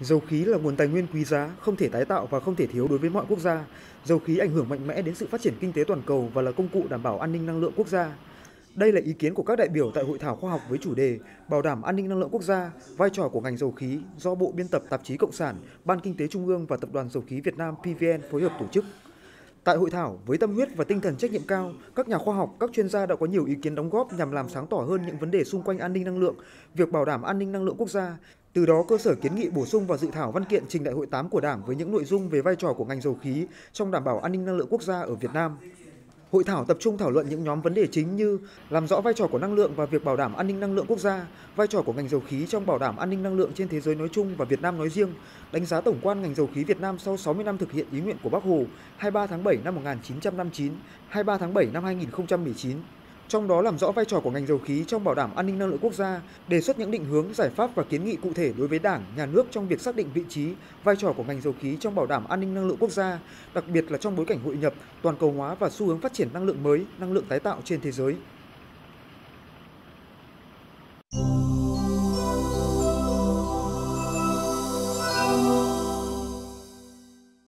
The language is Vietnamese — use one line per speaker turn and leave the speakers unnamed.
Dầu khí là nguồn tài nguyên quý giá, không thể tái tạo và không thể thiếu đối với mọi quốc gia. Dầu khí ảnh hưởng mạnh mẽ đến sự phát triển kinh tế toàn cầu và là công cụ đảm bảo an ninh năng lượng quốc gia. Đây là ý kiến của các đại biểu tại hội thảo khoa học với chủ đề Bảo đảm an ninh năng lượng quốc gia, vai trò của ngành dầu khí do Bộ Biên tập Tạp chí Cộng sản, Ban Kinh tế Trung ương và Tập đoàn Dầu khí Việt Nam PVN phối hợp tổ chức. Tại hội thảo, với tâm huyết và tinh thần trách nhiệm cao, các nhà khoa học, các chuyên gia đã có nhiều ý kiến đóng góp nhằm làm sáng tỏ hơn những vấn đề xung quanh an ninh năng lượng, việc bảo đảm an ninh năng lượng quốc gia, từ đó cơ sở kiến nghị bổ sung vào dự thảo văn kiện trình đại hội 8 của Đảng với những nội dung về vai trò của ngành dầu khí trong đảm bảo an ninh năng lượng quốc gia ở Việt Nam. Hội thảo tập trung thảo luận những nhóm vấn đề chính như làm rõ vai trò của năng lượng và việc bảo đảm an ninh năng lượng quốc gia, vai trò của ngành dầu khí trong bảo đảm an ninh năng lượng trên thế giới nói chung và Việt Nam nói riêng, đánh giá tổng quan ngành dầu khí Việt Nam sau 60 năm thực hiện ý nguyện của Bác Hồ 23 tháng 7 năm 1959, 23 tháng 7 năm 2019 trong đó làm rõ vai trò của ngành dầu khí trong bảo đảm an ninh năng lượng quốc gia, đề xuất những định hướng, giải pháp và kiến nghị cụ thể đối với Đảng, nhà nước trong việc xác định vị trí, vai trò của ngành dầu khí trong bảo đảm an ninh năng lượng quốc gia, đặc biệt là trong bối cảnh hội nhập, toàn cầu hóa và xu hướng phát triển năng lượng mới, năng lượng tái tạo trên thế giới.